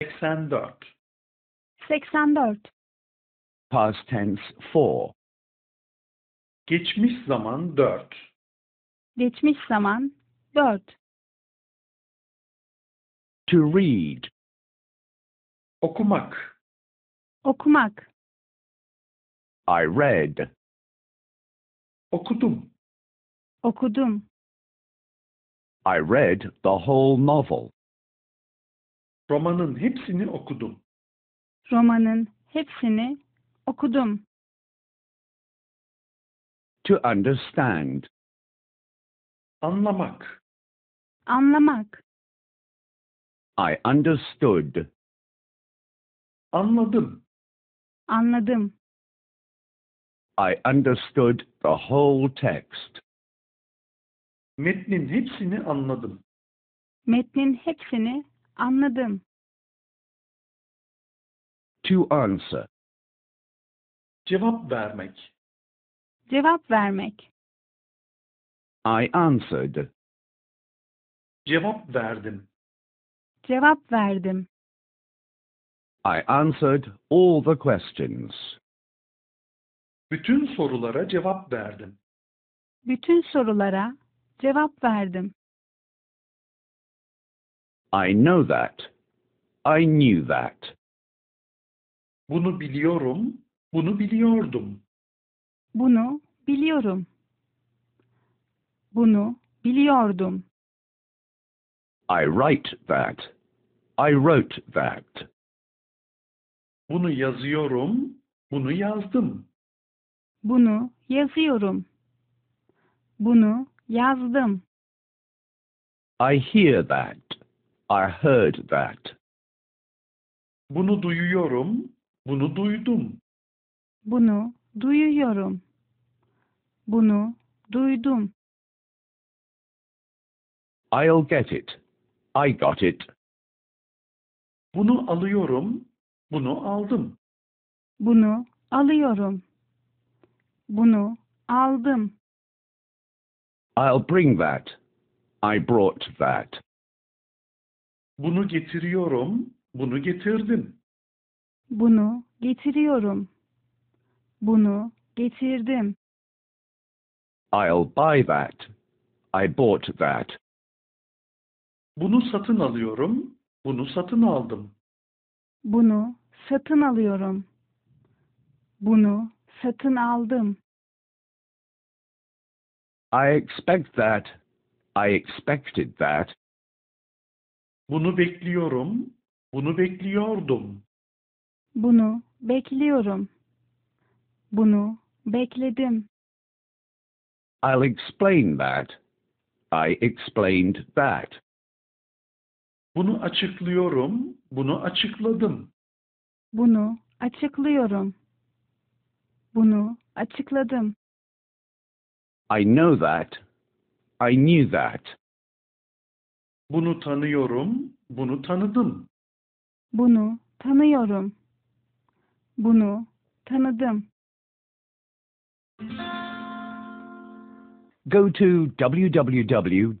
Eighty-four. Eighty-four. Past tense 4. Geçmiş zaman 4. Geçmiş zaman 4. To read. Okumak. Okumak. I read. Okudum. Okudum. I read the whole novel. Romanın hepsini okudum. Romanın hepsini okudum. To understand. Anlamak. Anlamak. I understood. Anladım. Anladım. I understood the whole text. Metnin hepsini anladım. Metnin hepsini anladım. To answer. Cevap vermek. Cevap vermek. I answered. Cevap verdim. Cevap verdim. I answered all the questions. Bütün sorulara cevap verdim. Bütün sorulara cevap verdim. I know that. I knew that. Bunu biliyorum, bunu biliyordum. Bunu biliyorum. Bunu biliyordum. I write that. I wrote that. Bunu yazıyorum, bunu yazdım. Bunu yazıyorum. Bunu yazdım. I hear that. I heard that. Bunu duyuyorum, bunu duydum. Bunu duyuyorum. Bunu duydum. I'll get it. I got it. Bunu alıyorum. Bunu aldım. Bunu alıyorum. Bunu aldım. I'll bring that. I brought that. Bunu getiriyorum. Bunu getirdim. Bunu getiriyorum. Bunu getirdim. I'll buy that. I bought that. Bunu satın alıyorum. Bunu satın aldım. Bunu satın alıyorum. Bunu satın aldım. I expect that. I expected that. Bunu bekliyorum. Bunu bekliyordum. Bunu bekliyorum. Bunu bekledim. I'll explain that. I explained that. Bunu açıklıyorum. Bunu açıkladım. Bunu açıklıyorum. Bunu açıkladım. I know that. I knew that. Bunu tanıyorum. Bunu tanıdım. Bunu tanıyorum. Bunu tanıdım. Go to www